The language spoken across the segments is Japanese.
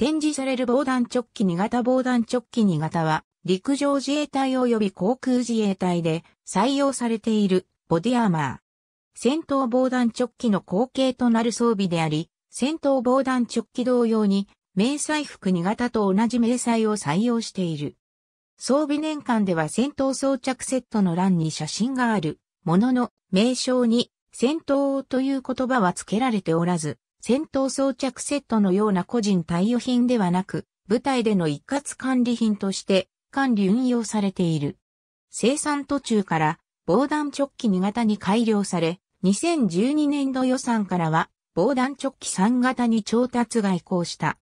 展示される防弾チョッキ2型防弾チョッキ2型は、陸上自衛隊及び航空自衛隊で採用されているボディアーマー。戦闘防弾チョッキの後継となる装備であり、戦闘防弾チョッキ同様に、迷彩服2型と同じ迷彩を採用している。装備年間では戦闘装着セットの欄に写真がある、ものの、名称に、戦闘という言葉は付けられておらず、戦闘装着セットのような個人対応品ではなく、部隊での一括管理品として管理運用されている。生産途中から防弾チョッキ2型に改良され、2012年度予算からは防弾チョッキ3型に調達が移行した。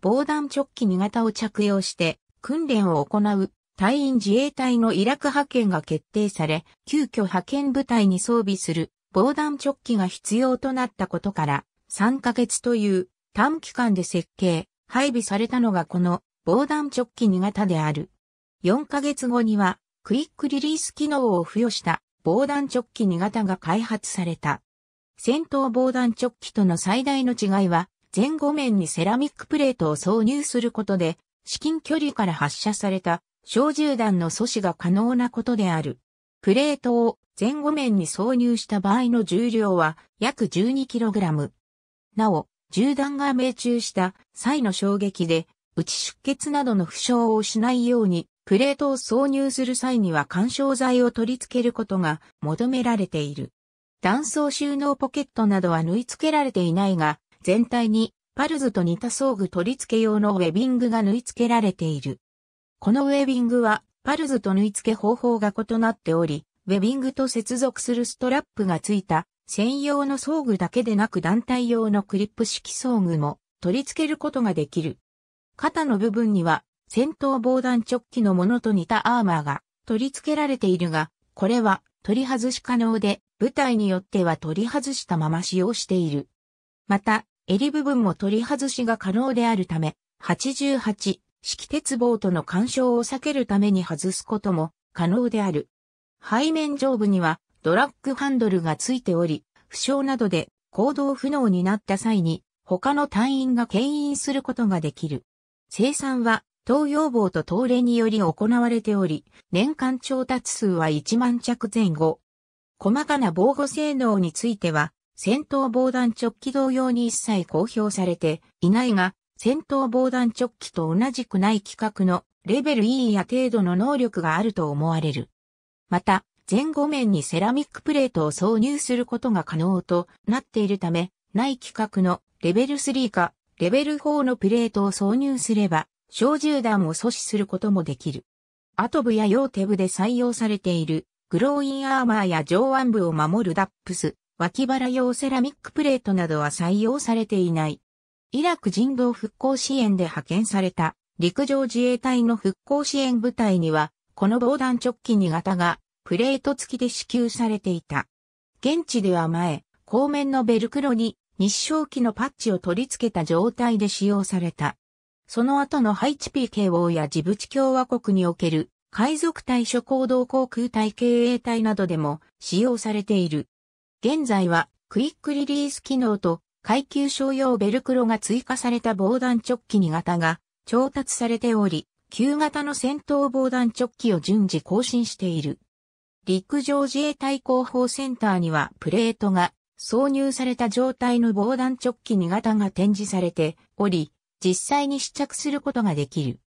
防弾チョッキ2型を着用して訓練を行う隊員自衛隊のイラク派遣が決定され、急遽派遣部隊に装備する防弾チョッキが必要となったことから、3ヶ月という短期間で設計、配備されたのがこの防弾チョッキ2型である。4ヶ月後にはクイックリリース機能を付与した防弾チョッキ2型が開発された。戦闘防弾チョッキとの最大の違いは前後面にセラミックプレートを挿入することで至近距離から発射された小銃弾の阻止が可能なことである。プレートを前後面に挿入した場合の重量は約 12kg。なお、銃弾が命中した際の衝撃で、内出血などの負傷をしないように、プレートを挿入する際には干渉剤を取り付けることが求められている。断層収納ポケットなどは縫い付けられていないが、全体にパルズと似た装具取り付け用のウェビングが縫い付けられている。このウェビングは、パルズと縫い付け方法が異なっており、ウェビングと接続するストラップが付いた専用の装具だけでなく団体用のクリップ式装具も取り付けることができる。肩の部分には戦闘防弾直機のものと似たアーマーが取り付けられているが、これは取り外し可能で、部隊によっては取り外したまま使用している。また、襟部分も取り外しが可能であるため、88式鉄棒との干渉を避けるために外すことも可能である。背面上部にはドラッグハンドルがついており、負傷などで行動不能になった際に他の隊員が牽引することができる。生産は東洋棒と東レにより行われており、年間調達数は1万着前後。細かな防護性能については、戦闘防弾直機同様に一切公表されていないが、戦闘防弾直機と同じくない規格のレベル E や程度の能力があると思われる。また、全後面にセラミックプレートを挿入することが可能となっているため、内規格のレベル3かレベル4のプレートを挿入すれば、小銃弾を阻止することもできる。アトブやヨーテブで採用されている、グローインアーマーや上腕部を守るダップス、脇腹用セラミックプレートなどは採用されていない。イラク人道復興支援で派遣された陸上自衛隊の復興支援部隊には、この防弾直近に2型がプレート付きで支給されていた。現地では前、後面のベルクロに日照機のパッチを取り付けた状態で使用された。その後のハイチ PKO やジブチ共和国における海賊対処行動航空隊経営隊などでも使用されている。現在はクイックリリース機能と階級商用ベルクロが追加された防弾チョッキ2型が調達されており、旧型の戦闘防弾チョッキを順次更新している。陸上自衛隊広報センターにはプレートが挿入された状態の防弾チョッキ2型が展示されており、実際に試着することができる。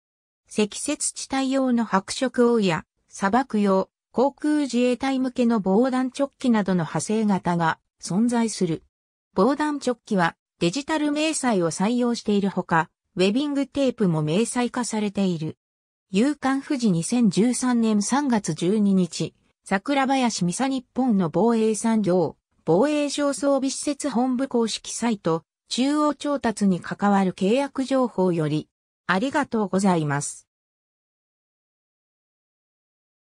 積雪地帯用の白色王や砂漠用、航空自衛隊向けの防弾チョッキなどの派生型が存在する。防弾チョッキはデジタル明細を採用しているほか、ウェビングテープも明細化されている。夕刊富士2013年3月12日、桜林ミサ日本の防衛産業、防衛省装備施設本部公式サイト、中央調達に関わる契約情報より、ありがとうございます。